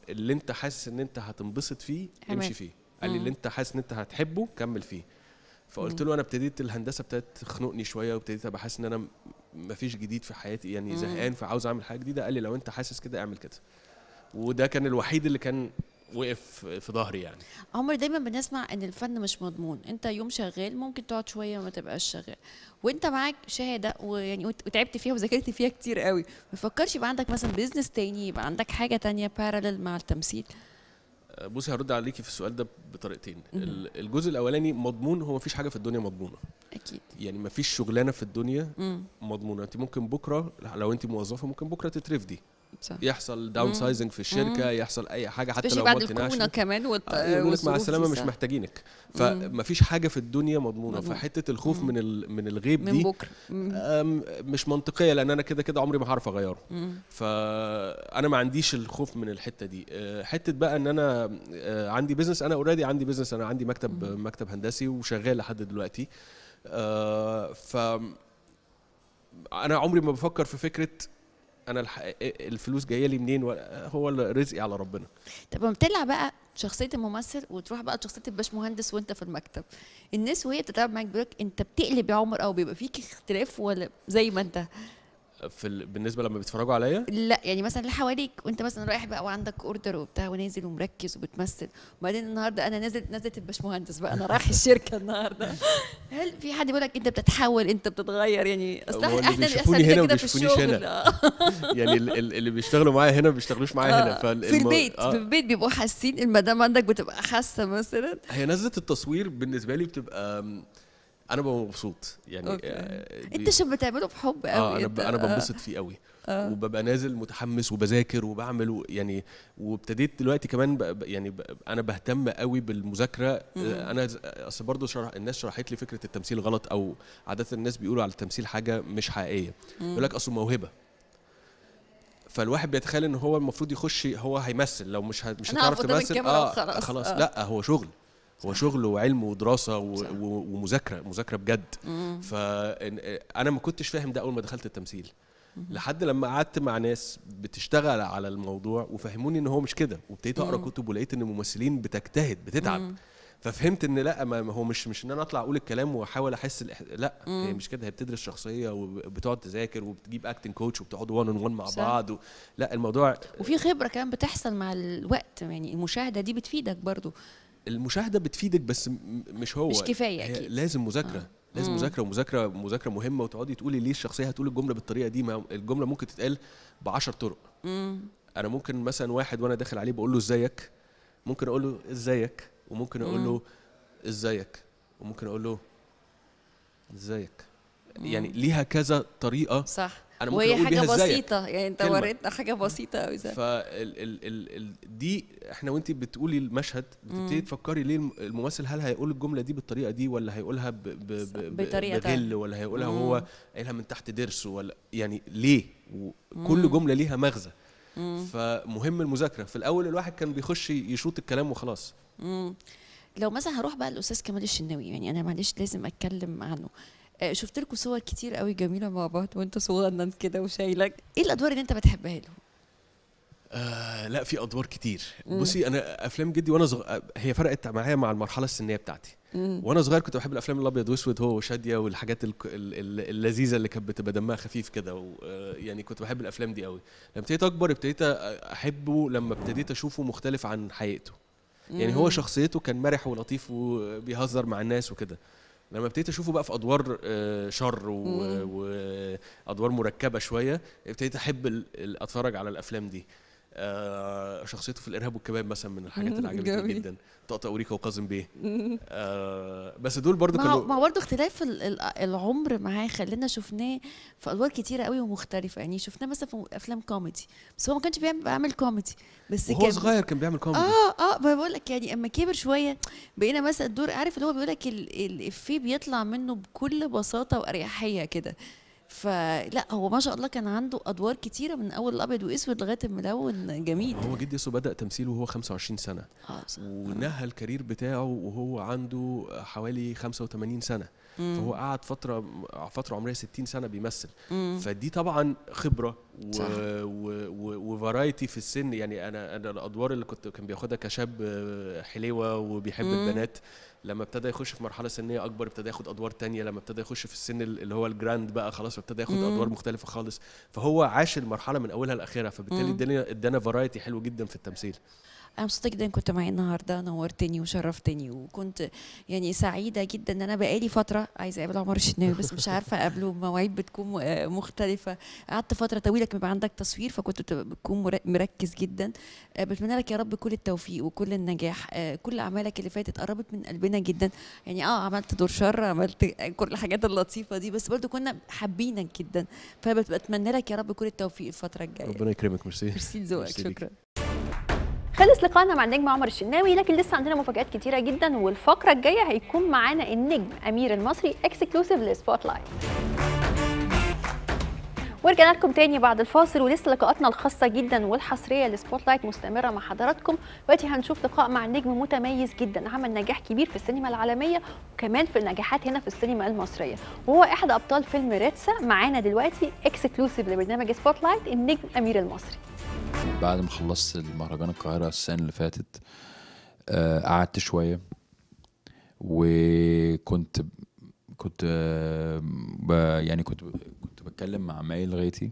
اللي انت حاسس ان انت هتنبسط فيه امشي فيه قال لي اللي انت حاسس ان انت هتحبه كمل فيه فقلت له انا ابتديت الهندسه ابتدت تخنقني شويه وابتديت ابقى حاسس ان انا مفيش جديد في حياتي يعني زهقان فعاوز اعمل حاجه جديده قال لي لو انت حاسس كده اعمل كده وده كان الوحيد اللي كان وقف في ظهري يعني عمر دايما بنسمع ان الفن مش مضمون انت يوم شغال ممكن تقعد شويه وما تبقاش شغال وانت معاك شهاده ويعني وتعبت فيها وذاكرت فيها كتير قوي ما تفكرش يبقى عندك مثلا بيزنس تاني يبقى عندك حاجه تانية بارلل مع التمثيل بصي هرد عليكي في السؤال ده بطريقتين الجزء الاولاني مضمون هو مفيش حاجه في الدنيا مضمونه اكيد يعني مفيش شغلانه في الدنيا مضمونه انت ممكن بكره لو انت موظفه ممكن بكره تترفدي صح. يحصل داون سايزنج في الشركه مم. يحصل اي حاجه حتى لو بعد الكورونا كمان وت... آه لك مع السلامه مش محتاجينك فمفيش حاجه في الدنيا مضمونه مم. فحته الخوف مم. من ال... من الغيب من دي بكرة. مم. مش منطقيه لان انا كده كده عمري ما هعرف اغيره مم. فانا ما عنديش الخوف من الحته دي آه، حته بقى ان انا آه، عندي بزنس انا اوريدي عندي بزنس انا عندي مكتب مم. مكتب هندسي وشغال لحد دلوقتي آه، ف انا عمري ما بفكر في فكره انا إيه، الفلوس جايه لي منين هو رزقي على ربنا طب لما بتطلع بقى شخصيه الممثل وتروح بقى شخصيه الباشمهندس وانت في المكتب الناس وهي بتتعامل معاك بيقول انت بتقلب يا عمر او بيبقى فيك اختلاف ولا زي ما انت في ال... بالنسبه لما بيتفرجوا عليا لا يعني مثلا اللي حواليك وانت مثلا رايح بقى وعندك اوردر وبتاع ونازل ومركز وبتمثل وبعدين النهارده انا نازل نزلت الباشمهندس بقى انا رايح [LAUGHS] الشركه النهارده هل في حد بيقول لك انت بتتحول انت بتتغير يعني اصل احنا بيحصل كده في الشغل هنا. [LAUGHS] يعني اللي بيشتغلوا معايا هنا ما بيشتغلوش معايا هنا آه، في البيت آه. في البيت بيبقوا حاسين المدام عندك بتبقى حاسه مثلا هي نزله التصوير بالنسبه لي بتبقى انا ببقى مبسوط يعني أوكي. آه، انت شبه بتعمله بحب آه، قوي اه انا ب... انا آه. بنبسط فيه قوي آه. وببقى نازل متحمس وبذاكر وبعمل و... يعني وابتديت دلوقتي كمان ب... يعني ب... انا بهتم قوي بالمذاكره انا اصل برضه شرح... الناس شرحت لي فكره التمثيل غلط او عاده الناس بيقولوا على التمثيل حاجه مش حقيقيه يقول لك اصل موهبه فالواحد بيتخيل ان هو المفروض يخش هو هيمثل لو مش ه... مش هتعرف تمثل اه خلاص, آه. لا هو شغل هو شغل وعلم ودراسه صح. ومذاكره مذاكره بجد فانا ما كنتش فاهم ده اول ما دخلت التمثيل لحد لما قعدت مع ناس بتشتغل على الموضوع وفهموني ان هو مش كده وابتديت اقرا كتب ولقيت ان الممثلين بتجتهد بتتعب ففهمت ان لا ما هو مش مش ان انا اطلع اقول الكلام واحاول احس الإح... لا مم. هي مش كده هي بتدرس شخصيه وبتقعد تذاكر وبتجيب اكتنج كوتش وبتقعد وان اون وان مع صح. بعض و... لا الموضوع وفي خبره كمان بتحصل مع الوقت يعني المشاهده دي بتفيدك برضو المشاهده بتفيدك بس مش هو مش كفايه اكيد لازم مذاكره آه. لازم مذاكره ومذاكره مذاكره مهمه وتقعدي تقولي ليه الشخصيه هتقول الجمله بالطريقه دي ما الجمله ممكن تتقال ب 10 طرق مم. انا ممكن مثلا واحد وانا داخل عليه بقول له ازيك ممكن اقول له ازيك وممكن اقول له ازيك وممكن اقول له ازيك يعني ليها كذا طريقه صح انا ممكن وهي حاجه بسيطه يعني انت وريتنا حاجه بسيطه قوي زي دي احنا وانت بتقولي المشهد بتبتدي تفكري ليه الممثل هل هيقول الجمله دي بالطريقه دي ولا هيقولها ب ب ب بطريقه بغل ولا هيقولها وهو قايلها من تحت درسه ولا يعني ليه وكل جمله ليها مغزى فمهم المذاكره في الاول الواحد كان بيخش يشوط الكلام وخلاص لو مثلا هروح بقى الاستاذ كمال الشناوي يعني انا معلش لازم اتكلم عنه آه، شفت لكم صور كتير قوي جميله مع بعض وانت صغنن كده وشايلك ايه الادوار اللي انت بتحبها لهم آه لا في ادوار كتير مم. بصي انا افلام جدي وانا صغير آه، هي فرقت معايا مع المرحله السنيه بتاعتي مم. وانا صغير كنت بحب الافلام الابيض واسود هو وشاديه والحاجات ال... ال... اللذيذه اللي كانت بتبقى دمها خفيف كده و... آه، يعني كنت بحب الافلام دي قوي لما ابتديت اكبر ابتديت احبه لما ابتديت اشوفه مختلف عن حقيقته يعني هو شخصيته كان مرح ولطيف وبيهزر مع الناس وكده لما ابتديت اشوفه بقى في ادوار آه، شر و... وادوار مركبه شويه ابتديت احب اتفرج على الافلام دي آه، شخصيته في الارهاب والكباب مثلا من الحاجات اللي عجبتني جدا طقطق اوريكا وكاظم بيه آه، بس دول برضو كانوا ما برضو اختلاف العمر معاه خلينا شفناه في ادوار كتيره قوي ومختلفه يعني شفناه مثلا في افلام كوميدي بس هو ما كانش بيعمل كوميدي بس وهو كان صغير كان بيعمل كوميدي اه اه بقول لك يعني اما كبر شويه بقينا مثلا الدور عارف اللي هو بيقول لك الافيه بيطلع منه بكل بساطه واريحيه كده فلا هو ما شاء الله كان عنده ادوار كتيره من اول الابيض واسود لغايه الملون جميل هو جدي اسمه بدا تمثيله وهو 25 سنه آه ونهى الكارير بتاعه وهو عنده حوالي 85 سنه مم. فهو قعد فتره فتره عمريه 60 سنه بيمثل مم. فدي طبعا خبره وفرايتي في السن يعني انا انا الادوار اللي كنت كان بياخدها كشاب آه، حليوه وبيحب مم. البنات لما ابتدى يخش في مرحله سنيه اكبر ابتدى ياخد ادوار تانية لما ابتدى يخش في السن اللي هو الجراند بقى خلاص ابتدى ياخد مم. ادوار مختلفه خالص فهو عاش المرحله من اولها لاخرها فبالتالي ادانا ادانا فرايتي حلو جدا في التمثيل انا مبسوطه جدا كنت معايا النهارده نورتني وشرفتني وكنت يعني سعيده جدا ان انا بقالي فتره عايزه اقابل عمر الشناوي بس مش عارفه اقابله مواعيد بتكون مختلفه قعدت فتره طويله كان بيبقى عندك تصوير فكنت بتكون مركز جدا آه، بتمنى لك يا رب كل التوفيق وكل النجاح آه، كل اعمالك اللي فاتت قربت من قلبنا جدا يعني اه عملت دور شر عملت كل الحاجات اللطيفه دي بس برضو كنا حابينك جدا فبتمنى لك يا رب كل التوفيق الفتره الجايه ربنا يكرمك ميرسي ميرسي لذوقك شكرا خلص لقائنا مع النجم عمر الشناوي لكن لسه عندنا مفاجآت كتيره جدا والفقره الجايه هيكون معانا النجم امير المصري اكسكلوسيف لسبوت لايت ورجعنا لكم تاني بعد الفاصل ولسه لقاءاتنا الخاصة جدا والحصرية لسبوت لايت مستمرة مع حضراتكم دلوقتي هنشوف لقاء مع نجم متميز جدا عمل نجاح كبير في السينما العالمية وكمان في النجاحات هنا في السينما المصرية وهو أحد أبطال فيلم ريتسا معانا دلوقتي اكسكلوسيف لبرنامج سبوت لايت النجم أمير المصري بعد ما خلصت المهرجان القاهرة السنة اللي فاتت آه، قعدت شوية وكنت كنت آه، يعني كنت كنت بتكلم مع مايل غيتي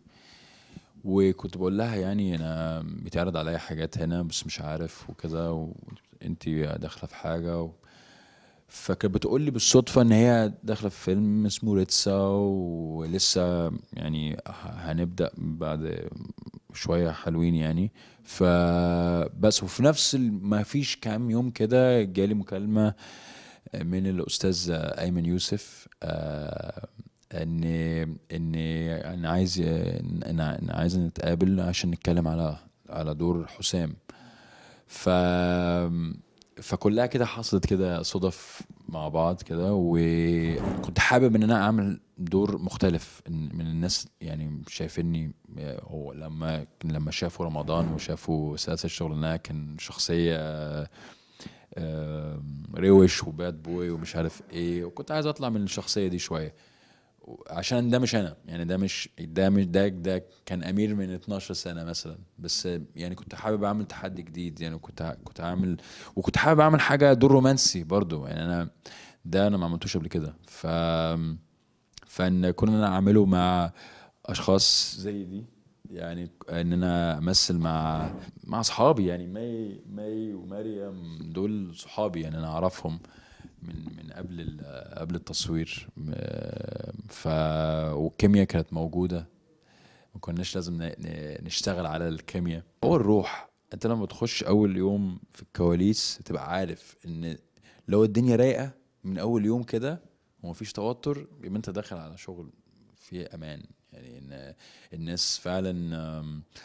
وكنت بقول لها يعني انا بيتعرض عليا حاجات هنا بس مش عارف وكذا وانت داخله في حاجه و... فكانت بتقول لي بالصدفه ان هي داخله في فيلم اسمه ريتسا ولسه يعني هنبدا بعد شويه حلوين يعني فبس وفي نفس ما فيش كام يوم كده جالي مكالمه من الاستاذ ايمن يوسف آه، ان ان انا عايز انا عايز نتقابل عشان نتكلم على على دور حسام ف فكلها كده حصلت كده صدف مع بعض كده وكنت حابب ان انا اعمل دور مختلف من الناس يعني شايفيني آه، هو لما لما شافوا رمضان وشافوا سلاسل الشغلانه كان شخصيه روش وباد بوي ومش عارف ايه وكنت عايز اطلع من الشخصيه دي شويه عشان ده مش انا يعني ده مش ده مش ده ده كان امير من 12 سنه مثلا بس يعني كنت حابب اعمل تحدي جديد يعني كنت كنت عامل وكنت حابب اعمل حاجه دور رومانسي برضو يعني انا ده انا ما عملتوش قبل كده ف فان كنا انا اعمله مع اشخاص زي دي يعني ان انا امثل مع مع اصحابي يعني ماي ماي ومريم دول صحابي يعني انا اعرفهم من من قبل قبل التصوير ف والكيمياء كانت موجوده ما كناش لازم نشتغل على الكيمياء هو الروح انت لما تخش اول يوم في الكواليس تبقى عارف ان لو الدنيا رايقه من اول يوم كده ومفيش توتر يبقى انت داخل على شغل في امان يعني ان الناس فعلا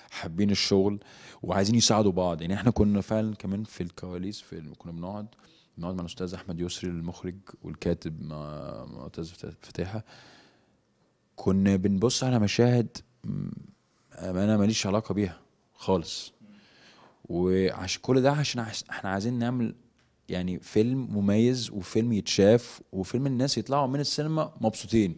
حابين الشغل وعايزين يساعدوا بعض يعني احنا كنا فعلا كمان في الكواليس في كنا بنقعد بنقعد مع الاستاذ احمد يسري المخرج والكاتب مع معتز فتاحه كنا بنبص على مشاهد انا ماليش علاقه بيها خالص وعشان كل ده عشان احنا عايزين نعمل يعني فيلم مميز وفيلم يتشاف وفيلم الناس يطلعوا من السينما مبسوطين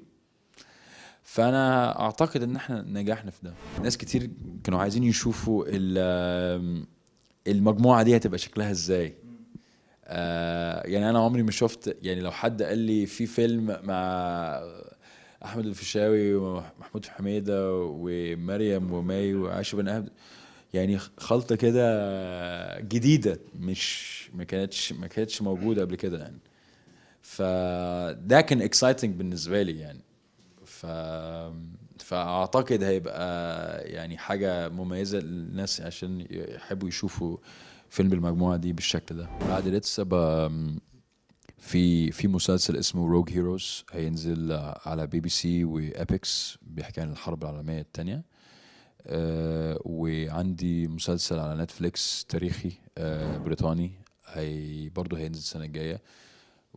فانا اعتقد ان احنا نجحنا في ده ناس كتير كانوا عايزين يشوفوا المجموعه دي هتبقى شكلها ازاي آه، يعني انا عمري ما شفت يعني لو حد قال لي في فيلم مع احمد الفيشاوي ومحمود حميده ومريم وماي وعائشه بن أهب يعني خلطه كده جديده مش ما كانتش ما كانتش موجوده قبل كده يعني فده كان اكسايتنج بالنسبه لي يعني ف فاعتقد هيبقى يعني حاجه مميزه للناس عشان يحبوا يشوفوا فيلم المجموعه دي بالشكل ده بعد ريتس في في مسلسل اسمه روج هيروز هينزل على بي بي سي وابيكس بيحكي عن الحرب العالميه الثانيه آه، وعندي مسلسل على نتفليكس تاريخي آه، بريطاني هي برضه هينزل السنه الجايه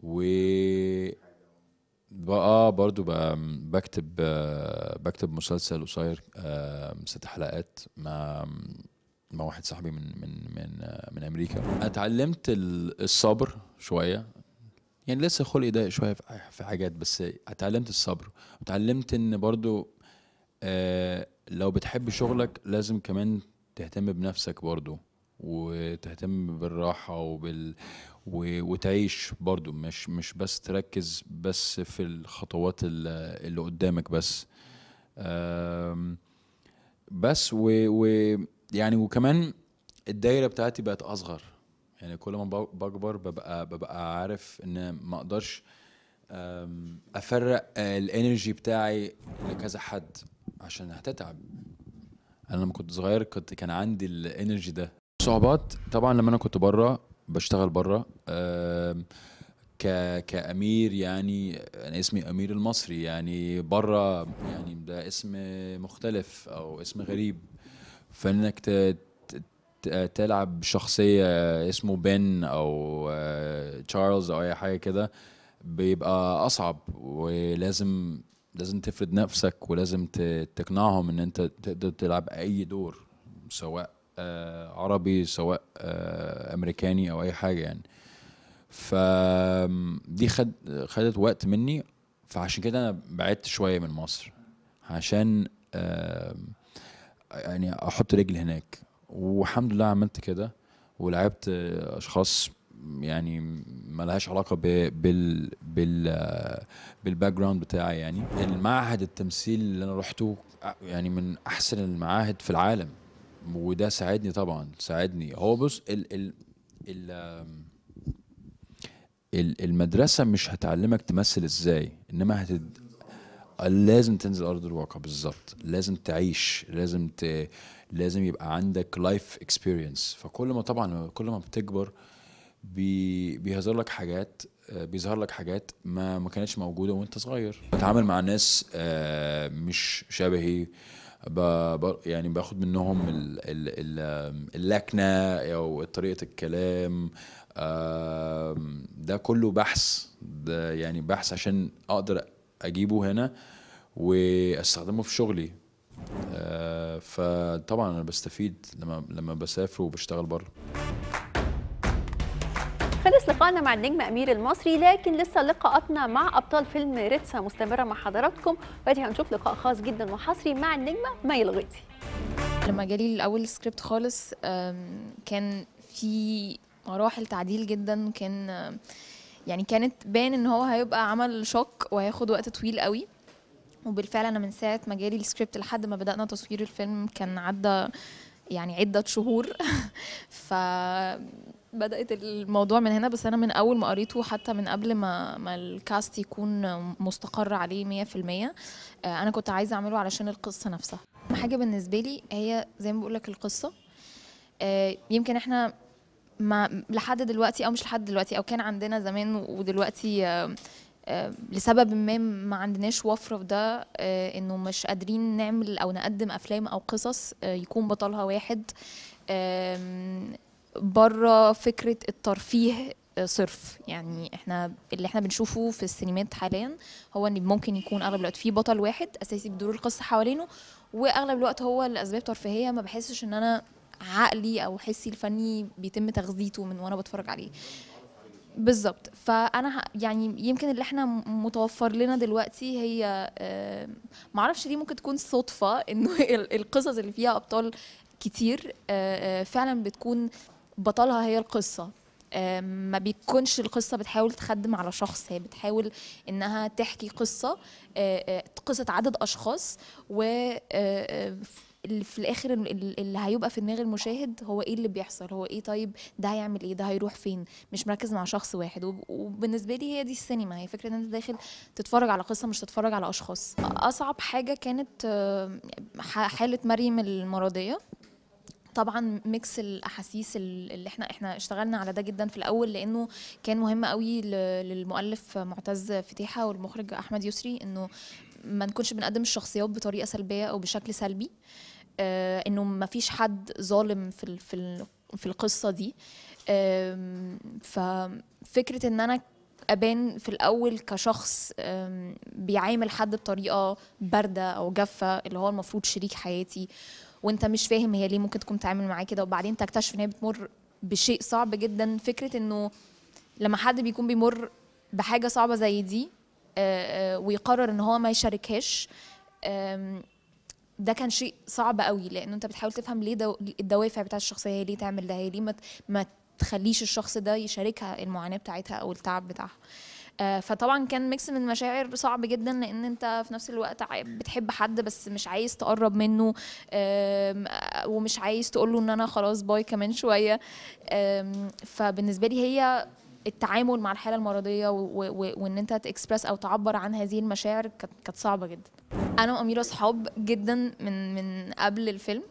و بقى آه، برضو بقى بكتب بكتب مسلسل قصير ست حلقات مع مع واحد صاحبي من من من آه، من امريكا اتعلمت الصبر شويه يعني لسه خلقي ضيق شويه في حاجات بس اتعلمت الصبر اتعلمت ان برضو آه لو بتحب شغلك لازم كمان تهتم بنفسك برضو وتهتم بالراحة وبال و... وتعيش برضو مش مش بس تركز بس في الخطوات اللي قدامك بس آم... بس و, و... يعني وكمان الدايره بتاعتي بقت اصغر يعني كل ما بكبر ببقى ببقى عارف ان ما اقدرش افرق الانرجي بتاعي لكذا حد عشان هتتعب انا لما كنت صغير كنت كان عندي الانرجي ده صعوبات طبعا لما انا كنت بره بشتغل بره ك كامير يعني انا اسمي امير المصري يعني بره يعني ده اسم مختلف او اسم غريب فانك تلعب شخصيه اسمه بن او آه، تشارلز او اي حاجه كده بيبقى اصعب ولازم لازم تفرض نفسك ولازم تقنعهم ان انت تقدر تلعب اي دور سواء آه، عربي سواء آه، امريكاني او اي حاجه يعني فدي خد خدت وقت مني فعشان كده انا بعدت شويه من مصر عشان يعني احط رجل هناك والحمد لله عملت كده ولعبت اشخاص يعني لهاش علاقه بال بال بالباك جراوند بتاعي يعني المعهد التمثيل اللي انا رحته يعني من احسن المعاهد في العالم وده ساعدني طبعا ساعدني هو بص ال ال ال المدرسه مش هتعلمك تمثل ازاي انما هتد لازم تنزل ارض الواقع بالظبط لازم تعيش لازم ت... لازم يبقى عندك لايف اكسبيرينس فكل ما طبعا كل ما بتكبر بي... بيظهر لك حاجات آه، بيظهر لك حاجات ما ما كانتش موجوده وانت صغير بتعامل مع ناس آه، مش شبهي ب... يعني باخد منهم ال... ال... اللكنه او طريقه الكلام ده كله بحث ده يعني بحث عشان اقدر اجيبه هنا واستخدمه في شغلي آه، فطبعا انا بستفيد لما لما بسافر وبشتغل بره خلص لقائنا مع النجم امير المصري لكن لسه لقاءاتنا مع ابطال فيلم ريتسا مستمره مع حضراتكم ودي هنشوف لقاء خاص جدا وحصري مع النجمه مي الغيطي لما جالي الاول سكريبت خالص كان في مراحل تعديل جدا كان يعني كانت بان ان هو هيبقى عمل شوك وهياخد وقت طويل قوي وبالفعل انا من ساعه ما جالي السكريبت لحد ما بدانا تصوير الفيلم كان عدى يعني عده شهور [LAUGHS] ف بدات الموضوع من هنا بس انا من اول ما قريته حتى من قبل ما ما الكاست يكون مستقر عليه 100% آه، انا كنت عايزه اعمله علشان القصه نفسها حاجه بالنسبه لي هي زي ما بقول لك القصه آه، يمكن احنا ما لحد دلوقتي او مش لحد دلوقتي او كان عندنا زمان ودلوقتي آه، آه، لسبب ما ما عندناش وفره في ده آه، انه مش قادرين نعمل او نقدم افلام او قصص يكون بطلها واحد بره فكره الترفيه صرف يعني احنا اللي احنا بنشوفه في السينمات حاليا هو ان ممكن يكون اغلب الوقت في بطل واحد اساسي بدور القصه حوالينه واغلب الوقت هو لاسباب ترفيهيه ما بحسش ان انا عقلي او حسي الفني بيتم تغذيته من وانا بتفرج عليه بالظبط فانا يعني يمكن اللي احنا متوفر لنا دلوقتي هي آه، معرفش دي ممكن تكون صدفه انه [LAUGHS] القصص اللي فيها ابطال كتير آه، آه، فعلا بتكون بطلها هي القصه ما بيكونش القصه بتحاول تخدم على شخص هي بتحاول انها تحكي قصه قصه عدد اشخاص و اللي في الاخر اللي هيبقى في دماغ المشاهد هو ايه اللي بيحصل هو ايه طيب ده هيعمل ايه ده هيروح فين مش مركز مع شخص واحد وبالنسبه لي هي دي السينما هي فكره ان انت داخل تتفرج على قصه مش تتفرج على اشخاص اصعب حاجه كانت حاله مريم المرضيه طبعا ميكس الاحاسيس اللي احنا احنا اشتغلنا على ده جدا في الاول لانه كان مهم قوي للمؤلف معتز فتيحه والمخرج احمد يسري انه ما نكونش بنقدم الشخصيات بطريقه سلبيه او بشكل سلبي آه آه، انه ما فيش حد ظالم في في في القصه دي ففكره ان انا ابان في الاول كشخص بيعامل حد بطريقه بارده او جافه اللي هو المفروض شريك حياتي وانت مش فاهم هي ليه ممكن تكون بتتعامل معاه كده وبعدين تكتشف ان هي بتمر بشيء صعب جدا فكره انه لما حد بيكون بيمر بحاجه صعبه زي دي آه، آه، ويقرر ان هو ما يشاركهاش ده كان شيء صعب قوي لانه انت بتحاول تفهم ليه دو... الدوافع بتاعت الشخصيه هي ليه تعمل ده هي ليه ما, ما تخليش الشخص ده يشاركها المعاناه بتاعتها او التعب بتاعها آه، فطبعا كان ميكس من المشاعر صعب جدا لان انت في نفس الوقت بتحب حد بس مش عايز تقرب منه ومش عايز تقول له ان انا خلاص باي كمان شويه فبالنسبه لي هي التعامل مع الحاله المرضيه وان انت تكسبرس او تعبر عن هذه المشاعر كانت صعبه جدا انا واميره اصحاب جدا من من قبل الفيلم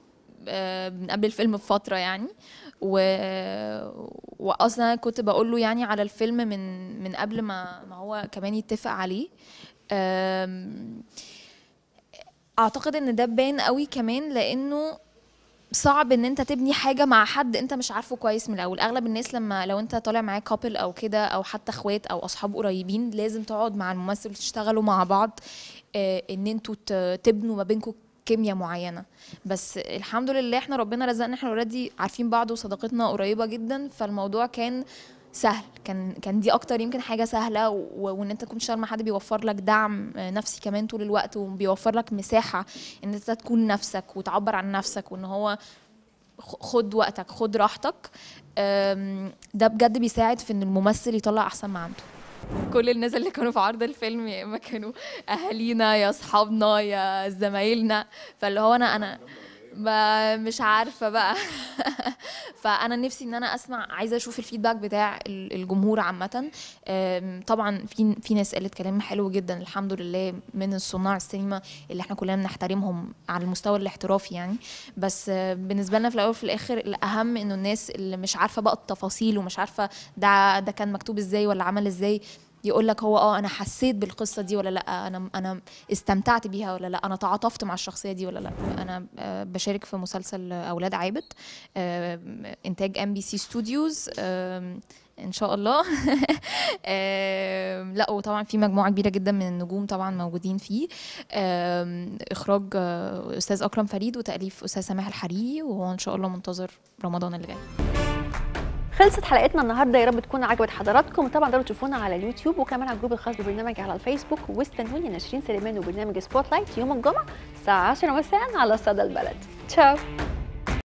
آه، من قبل الفيلم بفتره يعني و... واصلا كنت بقول له يعني على الفيلم من من قبل ما ما هو كمان يتفق عليه اعتقد ان ده بان قوي كمان لانه صعب ان انت تبني حاجه مع حد انت مش عارفه كويس من الاول اغلب الناس لما لو انت طالع معاه كابل او كده او حتى اخوات او اصحاب قريبين لازم تقعد مع الممثل تشتغلوا مع بعض آه، ان انتوا تبنوا ما بينكم كيمياء معينه بس الحمد لله احنا ربنا رزقنا احنا اوريدي عارفين بعض وصداقتنا قريبه جدا فالموضوع كان سهل كان كان دي اكتر يمكن حاجه سهله وان انت تكون شغال مع حد بيوفر لك دعم آه، نفسي كمان طول الوقت وبيوفر لك مساحه ان انت تكون نفسك وتعبر عن نفسك وان هو خد وقتك خد راحتك ده بجد بيساعد في ان الممثل يطلع احسن ما عنده كل الناس اللي كانوا في عرض الفيلم يا اما كانوا اهالينا يا اصحابنا يا زمايلنا فاللي هو انا انا مش عارفه بقى [LAUGHS] فانا نفسي ان انا اسمع عايزه اشوف الفيدباك بتاع الجمهور عامه طبعا في في ناس قالت كلام حلو جدا الحمد لله من صناع السينما اللي احنا كلنا بنحترمهم على المستوى الاحترافي يعني بس بالنسبه لنا في الاول وفي الاخر الاهم انه الناس اللي مش عارفه بقى التفاصيل ومش عارفه ده ده كان مكتوب ازاي ولا عمل ازاي يقول لك هو اه انا حسيت بالقصه دي ولا لا انا انا استمتعت بيها ولا لا انا تعاطفت مع الشخصيه دي ولا لا انا آه، بشارك في مسلسل اولاد عابد آه، انتاج ام بي سي ستوديوز ان شاء الله [LAUGHS] آه، لا وطبعا في مجموعه كبيره جدا من النجوم طبعا موجودين فيه اخراج استاذ اكرم فريد وتاليف استاذ سماح الحريري وهو ان شاء الله منتظر رمضان اللي جاي خلصت حلقتنا النهارده يا رب تكون عجبت حضراتكم وطبعا تقدروا تشوفونا على اليوتيوب وكمان على الجروب الخاص ببرنامج على الفيسبوك واستنوني ناشرين سليمان وبرنامج سبوت لايت يوم الجمعه الساعه 10 مساء على صدى البلد تشاو